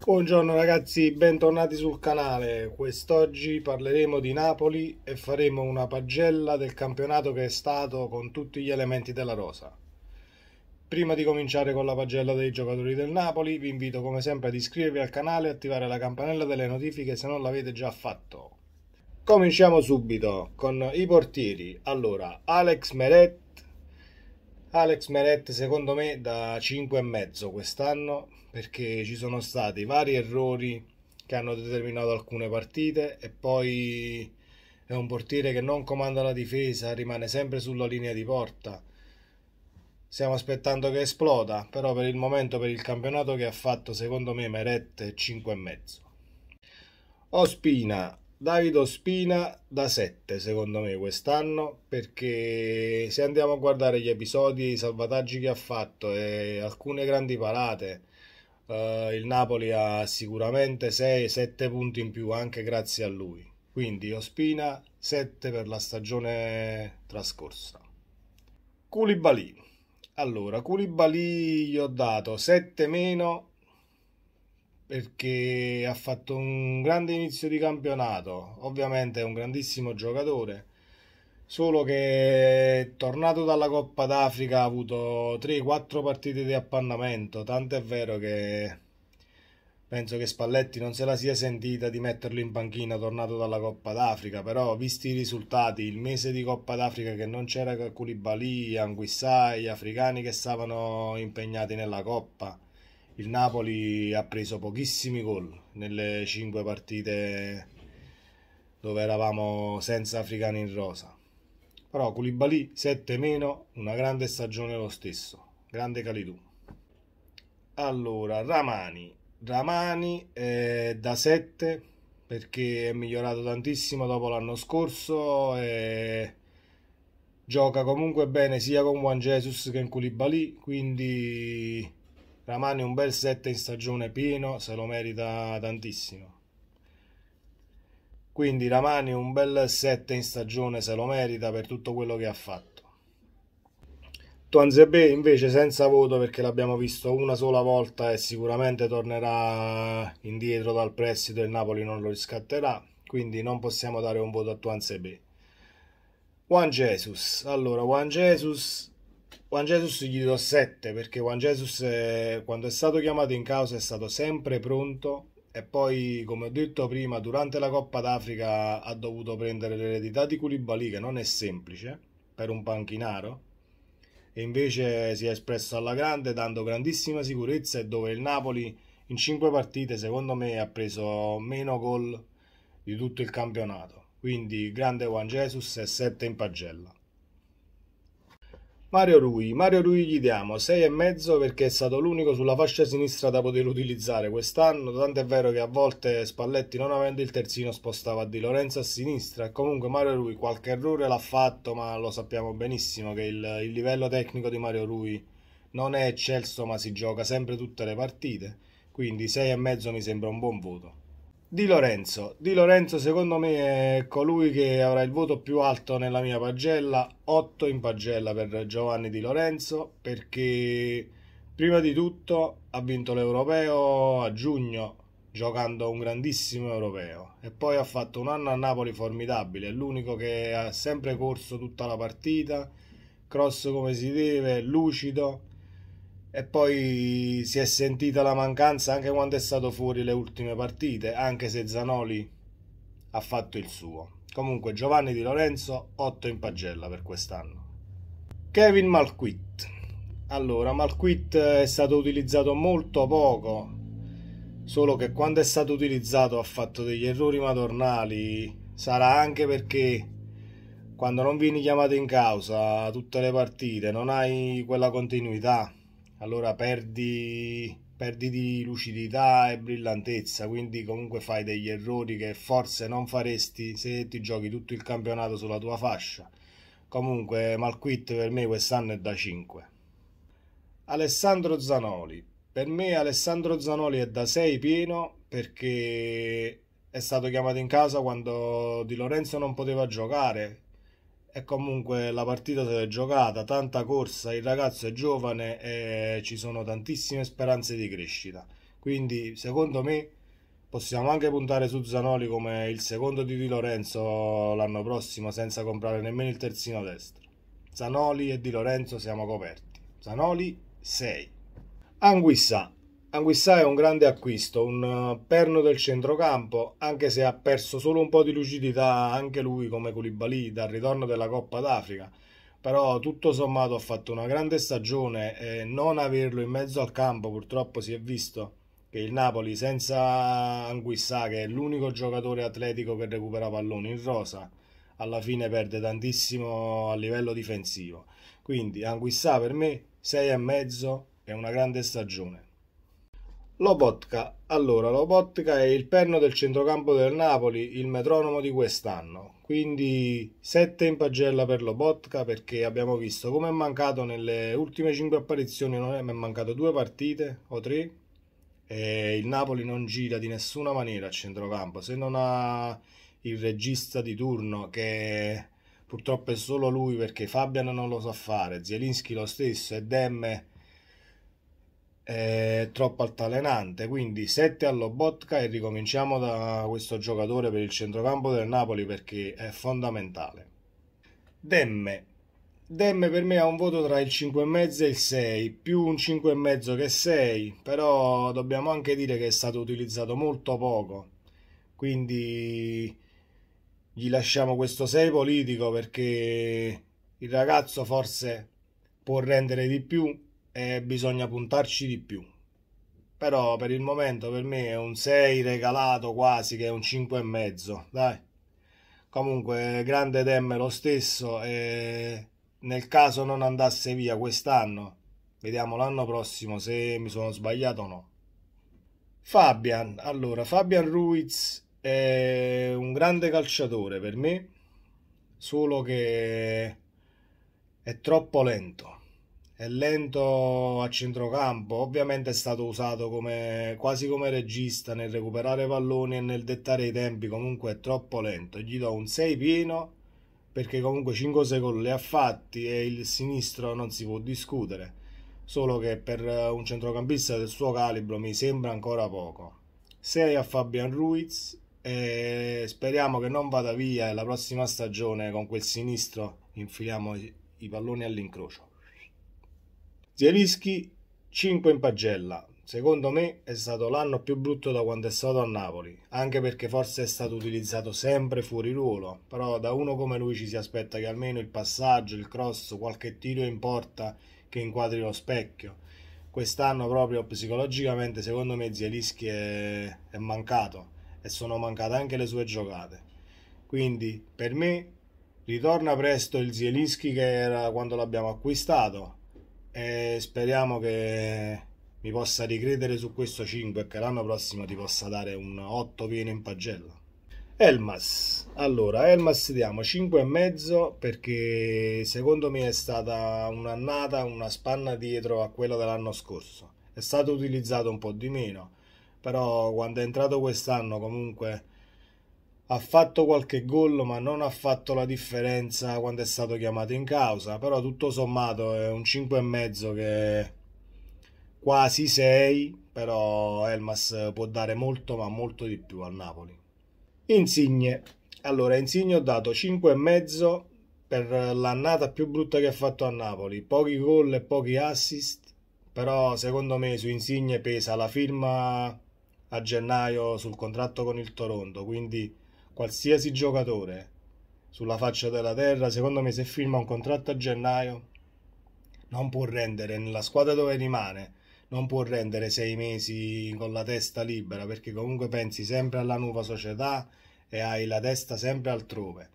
Buongiorno ragazzi, bentornati sul canale. Quest'oggi parleremo di Napoli e faremo una pagella del campionato che è stato con tutti gli elementi della rosa. Prima di cominciare con la pagella dei giocatori del Napoli, vi invito come sempre ad iscrivervi al canale e attivare la campanella delle notifiche se non l'avete già fatto. Cominciamo subito con i portieri. Allora, Alex Meret Alex Meret secondo me da 5,5 quest'anno perché ci sono stati vari errori che hanno determinato alcune partite e poi è un portiere che non comanda la difesa, rimane sempre sulla linea di porta. Stiamo aspettando che esploda, però per il momento per il campionato che ha fatto secondo me Meret 5,5. Ospina Davido Spina da 7 secondo me quest'anno perché se andiamo a guardare gli episodi, i salvataggi che ha fatto e alcune grandi parate, eh, il Napoli ha sicuramente 6-7 punti in più anche grazie a lui. Quindi Ospina 7 per la stagione trascorsa. Koulibaly. Allora, Koulibaly gli ho dato 7 meno perché ha fatto un grande inizio di campionato, ovviamente è un grandissimo giocatore, solo che tornato dalla Coppa d'Africa ha avuto 3-4 partite di appannamento, tanto è vero che penso che Spalletti non se la sia sentita di metterlo in panchina tornato dalla Coppa d'Africa, però visti i risultati, il mese di Coppa d'Africa che non c'era Koulibaly, Anguissai, gli africani che stavano impegnati nella Coppa, il Napoli ha preso pochissimi gol nelle cinque partite dove eravamo senza africani in rosa. Però Koulibaly 7 meno, una grande stagione lo stesso. Grande Calidù. Allora, Ramani. Ramani è eh, da 7 perché è migliorato tantissimo dopo l'anno scorso e gioca comunque bene sia con Juan Jesus che con Koulibaly, quindi Ramani un bel 7 in stagione pieno, se lo merita tantissimo. Quindi Ramani un bel 7 in stagione se lo merita per tutto quello che ha fatto. Tuanzebe invece senza voto perché l'abbiamo visto una sola volta e sicuramente tornerà indietro dal prestito e il Napoli non lo riscatterà, quindi non possiamo dare un voto a Tuanzebe. Juan Jesus, allora Juan Jesus Juan Jesus gli do 7 perché Juan Jesus è, eh, quando è stato chiamato in causa è stato sempre pronto e poi come ho detto prima durante la Coppa d'Africa ha dovuto prendere l'eredità di Koulibaly che non è semplice per un panchinaro e invece si è espresso alla grande dando grandissima sicurezza e dove il Napoli in 5 partite secondo me ha preso meno gol di tutto il campionato quindi grande Juan Jesus e 7 in pagella Mario Rui, Mario Rui gli diamo 6,5 perché è stato l'unico sulla fascia sinistra da poter utilizzare quest'anno, tanto è vero che a volte Spalletti non avendo il terzino spostava Di Lorenzo a sinistra, comunque Mario Rui qualche errore l'ha fatto ma lo sappiamo benissimo che il, il livello tecnico di Mario Rui non è eccelso ma si gioca sempre tutte le partite, quindi 6,5 mi sembra un buon voto. Di Lorenzo. Di Lorenzo secondo me è colui che avrà il voto più alto nella mia pagella, 8 in pagella per Giovanni Di Lorenzo, perché prima di tutto ha vinto l'Europeo a giugno giocando un grandissimo Europeo e poi ha fatto un anno a Napoli formidabile, è l'unico che ha sempre corso tutta la partita, cross come si deve, lucido, e poi si è sentita la mancanza anche quando è stato fuori le ultime partite, anche se Zanoli ha fatto il suo. Comunque Giovanni Di Lorenzo 8 in pagella per quest'anno. Kevin Malquit. Allora, Malquit è stato utilizzato molto poco, solo che quando è stato utilizzato ha fatto degli errori madornali, sarà anche perché quando non vieni chiamato in causa tutte le partite non hai quella continuità allora perdi, perdi di lucidità e brillantezza, quindi comunque fai degli errori che forse non faresti se ti giochi tutto il campionato sulla tua fascia. Comunque Malquit per me quest'anno è da 5. Alessandro Zanoli. Per me Alessandro Zanoli è da 6 pieno perché è stato chiamato in casa quando Di Lorenzo non poteva giocare e comunque la partita se l'è giocata, tanta corsa, il ragazzo è giovane e ci sono tantissime speranze di crescita. Quindi secondo me possiamo anche puntare su Zanoli come il secondo di Di Lorenzo l'anno prossimo senza comprare nemmeno il terzino destro. Zanoli e Di Lorenzo siamo coperti. Zanoli 6. Anguissa Anguissà è un grande acquisto, un eh, perno del centrocampo, anche se ha perso solo un po' di lucidità anche lui come Koulibaly dal ritorno della Coppa d'Africa. Però tutto sommato ha fatto una grande stagione e non averlo in mezzo al campo purtroppo si è visto che il Napoli senza Anguissà, che è l'unico giocatore atletico che recupera palloni in rosa, alla fine perde tantissimo a livello difensivo. Quindi Anguissà per me 6,5 è una grande stagione. Lobotka. Allora, Lobotka è il perno del centrocampo del Napoli, il metronomo di quest'anno. Quindi 7 in pagella per Lobotka perché abbiamo visto come è mancato nelle ultime 5 apparizioni, non è, è mancato due partite o tre. E il Napoli non gira di nessuna maniera al centrocampo, se non ha il regista di turno che purtroppo è solo lui perché Fabian non lo sa fare, Zielinski lo stesso e Demme eh, troppo altalenante. Quindi 7 allo Botka e ricominciamo da questo giocatore per il centrocampo del Napoli perché è fondamentale. Demme. Demme per me ha un voto tra il 5,5 e il 6, più un 5,5 che 6, però dobbiamo anche dire che è stato utilizzato molto poco. Quindi gli lasciamo questo 6 politico perché il ragazzo forse può rendere di più, e bisogna puntarci di più. Però per il momento per me è un 6 regalato quasi che è un 5,5, dai. Comunque grande Demme lo stesso e nel caso non andasse via quest'anno, vediamo l'anno prossimo se mi sono sbagliato o no. Fabian, allora Fabian Ruiz è un grande calciatore per me, solo che è troppo lento è lento a centrocampo, ovviamente è stato usato come, quasi come regista nel recuperare palloni e nel dettare i tempi, comunque è troppo lento, gli do un 6 pieno perché comunque 5 secondi li ha fatti e il sinistro non si può discutere, solo che per un centrocampista del suo calibro mi sembra ancora poco. 6 a Fabian Ruiz e speriamo che non vada via e la prossima stagione con quel sinistro infiliamo i palloni all'incrocio. Zierischi 5 in pagella. Secondo me è stato l'anno più brutto da quando è stato a Napoli, anche perché forse è stato utilizzato sempre fuori ruolo, però da uno come lui ci si aspetta che almeno il passaggio, il cross, qualche tiro in porta che inquadri lo specchio. Quest'anno proprio psicologicamente secondo me Zielischi è, è mancato e sono mancate anche le sue giocate. Quindi per me ritorna presto il Zielischi che era quando l'abbiamo acquistato, e speriamo che mi possa ricredere su questo 5 e che l'anno prossimo ti possa dare un 8 pieno in pagella. Elmas, allora Elmas diamo 5,5 perché secondo me è stata un'annata, una spanna dietro a quella dell'anno scorso. È stato utilizzato un po' di meno, però quando è entrato quest'anno comunque ha fatto qualche gol ma non ha fatto la differenza quando è stato chiamato in causa, però tutto sommato è un 5,5 che quasi 6, però Elmas può dare molto ma molto di più al Napoli. Insigne. Allora, Insigne ho dato 5,5 per l'annata più brutta che ha fatto a Napoli, pochi gol e pochi assist, però secondo me su Insigne pesa la firma a gennaio sul contratto con il Toronto, quindi qualsiasi giocatore sulla faccia della terra, secondo me se firma un contratto a gennaio non può rendere nella squadra dove rimane, non può rendere sei mesi con la testa libera perché comunque pensi sempre alla nuova società e hai la testa sempre altrove.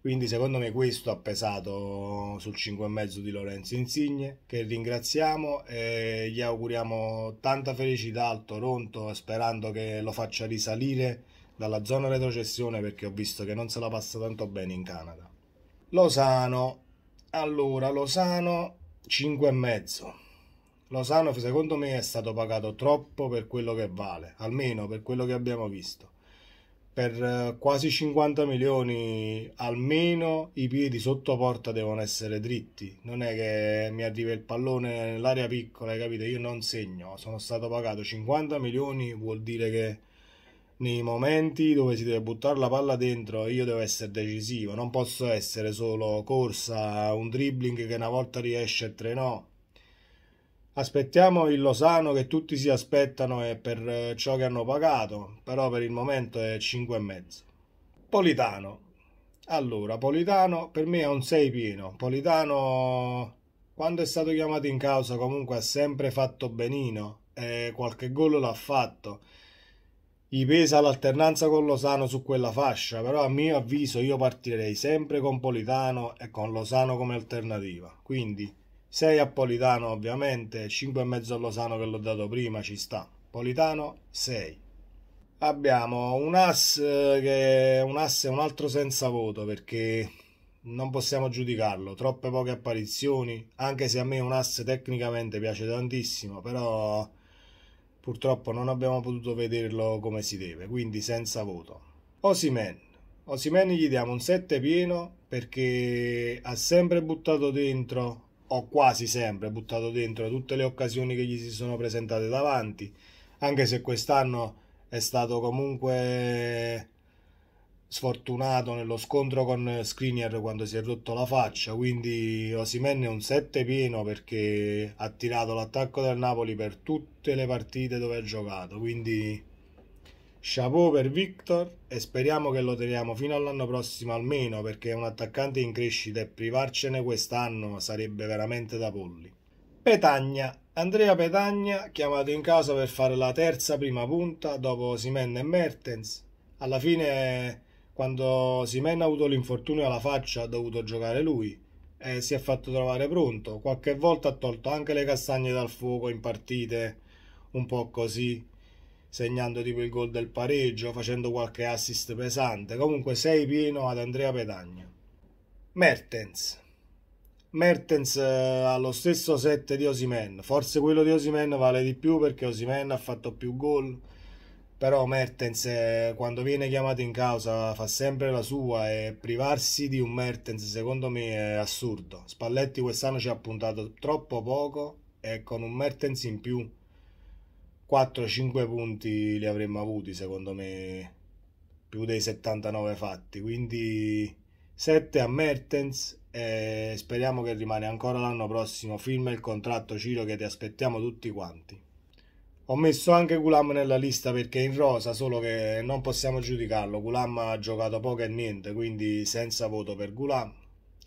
Quindi secondo me questo ha pesato sul 5,5 di Lorenzo Insigne, che ringraziamo e gli auguriamo tanta felicità al Toronto sperando che lo faccia risalire dalla zona retrocessione perché ho visto che non se la passa tanto bene in Canada. Losano, allora Losano 5,5. Losano secondo me è stato pagato troppo per quello che vale, almeno per quello che abbiamo visto. Per eh, quasi 50 milioni almeno i piedi sotto porta devono essere dritti, non è che mi arriva il pallone nell'area piccola, hai capito? Io non segno, sono stato pagato 50 milioni, vuol dire che nei momenti dove si deve buttare la palla dentro io devo essere decisivo, non posso essere solo corsa, un dribbling che una volta riesce e tre no. Aspettiamo il Losano che tutti si aspettano e per eh, ciò che hanno pagato, però per il momento è 5,5. Politano. Allora, Politano per me è un 6 pieno. Politano quando è stato chiamato in causa comunque ha sempre fatto benino e qualche gol l'ha fatto gli pesa l'alternanza con Losano su quella fascia, però a mio avviso io partirei sempre con Politano e con Losano come alternativa. Quindi 6 a Politano ovviamente, 5 e mezzo a Losano che l'ho dato prima, ci sta. Politano 6. Abbiamo un as eh, che è un ass è un altro senza voto perché non possiamo giudicarlo, troppe poche apparizioni, anche se a me un as tecnicamente piace tantissimo, però Purtroppo non abbiamo potuto vederlo come si deve, quindi senza voto. Osimen. Osimen gli diamo un 7 pieno perché ha sempre buttato dentro, o quasi sempre buttato dentro tutte le occasioni che gli si sono presentate davanti, anche se quest'anno è stato comunque sfortunato nello scontro con Skriniar quando si è rotto la faccia, quindi Osimen è un 7 pieno perché ha tirato l'attacco del Napoli per tutte le partite dove ha giocato, quindi chapeau per Victor e speriamo che lo teniamo fino all'anno prossimo almeno perché è un attaccante in crescita e privarcene quest'anno sarebbe veramente da polli. Petagna Andrea Petagna chiamato in causa per fare la terza prima punta dopo Simen e Mertens. Alla fine quando Simen ha avuto l'infortunio alla faccia ha dovuto giocare lui e si è fatto trovare pronto. Qualche volta ha tolto anche le castagne dal fuoco in partite un po' così, segnando tipo il gol del pareggio, facendo qualche assist pesante. Comunque sei pieno ad Andrea Pedagna. Mertens. Mertens ha eh, lo stesso set di Osimen, forse quello di Osimen vale di più perché Osimen ha fatto più gol però Mertens eh, quando viene chiamato in causa fa sempre la sua e privarsi di un Mertens secondo me è assurdo. Spalletti quest'anno ci ha puntato troppo poco e con un Mertens in più 4-5 punti li avremmo avuti secondo me più dei 79 fatti, quindi 7 a Mertens e speriamo che rimane ancora l'anno prossimo, firma il contratto Ciro che ti aspettiamo tutti quanti. Ho messo anche Gulam nella lista perché è in rosa, solo che non possiamo giudicarlo. Gulam ha giocato poco e niente, quindi senza voto per Gulam.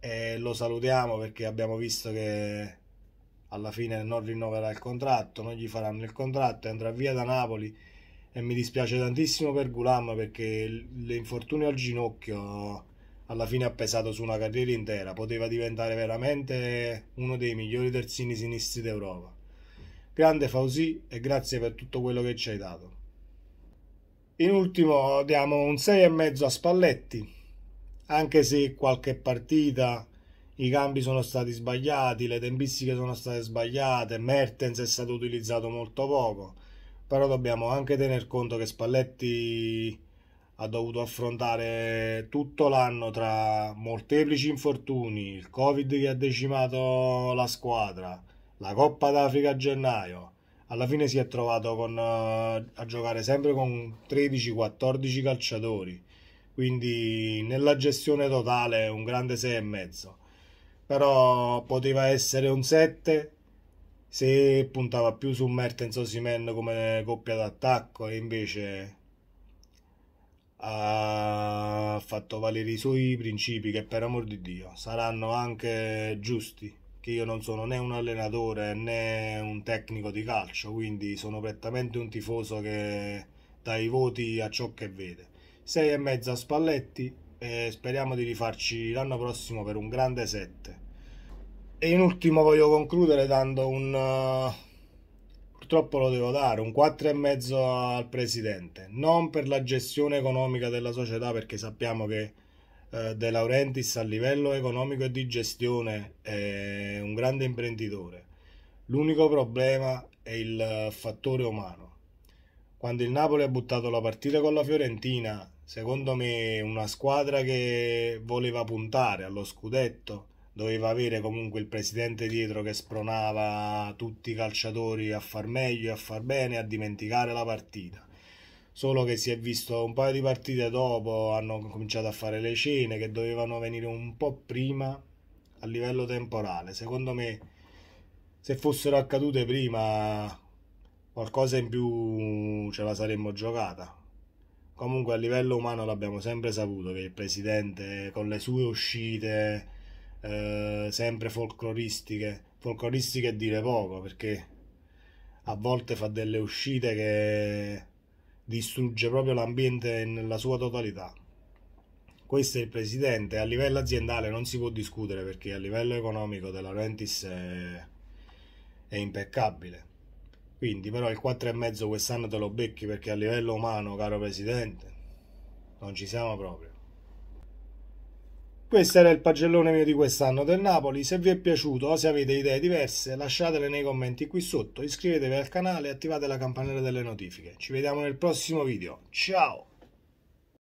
E lo salutiamo perché abbiamo visto che alla fine non rinnoverà il contratto, non gli faranno il contratto, andrà via da Napoli. E mi dispiace tantissimo per Gulam perché l'infortunio al ginocchio alla fine ha pesato su una carriera intera. Poteva diventare veramente uno dei migliori terzini sinistri d'Europa. Grande Fausi e grazie per tutto quello che ci hai dato. In ultimo diamo un 6,5 a Spalletti, anche se qualche partita i cambi sono stati sbagliati, le tempistiche sono state sbagliate, Mertens è stato utilizzato molto poco, però dobbiamo anche tener conto che Spalletti ha dovuto affrontare tutto l'anno tra molteplici infortuni, il Covid che ha decimato la squadra, la Coppa d'Africa a gennaio, alla fine si è trovato con, eh, a giocare sempre con 13-14 calciatori, quindi nella gestione totale un grande 6,5, però poteva essere un 7 se puntava più su Mertens Osimen come coppia d'attacco e invece ha fatto valere i suoi principi che per amor di Dio saranno anche giusti che io non sono né un allenatore né un tecnico di calcio, quindi sono prettamente un tifoso che dà i voti a ciò che vede. 6 e mezzo a Spalletti e speriamo di rifarci l'anno prossimo per un grande 7. E in ultimo voglio concludere dando un... Eh, purtroppo lo devo dare, un 4 e mezzo al presidente, non per la gestione economica della società perché sappiamo che eh, De Laurentiis a livello economico e di gestione è un grande imprenditore. L'unico problema è il fattore umano. Quando il Napoli ha buttato la partita con la Fiorentina, secondo me una squadra che voleva puntare allo scudetto doveva avere comunque il presidente dietro che spronava tutti i calciatori a far meglio, a far bene, a dimenticare la partita solo che si è visto un paio di partite dopo, hanno cominciato a fare le cene che dovevano venire un po' prima a livello temporale. Secondo me se fossero accadute prima qualcosa in più ce la saremmo giocata. Comunque a livello umano l'abbiamo sempre saputo che il presidente con le sue uscite eh, sempre folcloristiche, folcloristiche è dire poco perché a volte fa delle uscite che distrugge proprio l'ambiente nella sua totalità. Questo è il presidente, a livello aziendale non si può discutere perché a livello economico della Rentis è, è impeccabile. Quindi però il 4,5 quest'anno te lo becchi perché a livello umano, caro presidente, non ci siamo proprio. Questo era il pagellone mio di quest'anno del Napoli, se vi è piaciuto o se avete idee diverse lasciatele nei commenti qui sotto, iscrivetevi al canale e attivate la campanella delle notifiche. Ci vediamo nel prossimo video, ciao!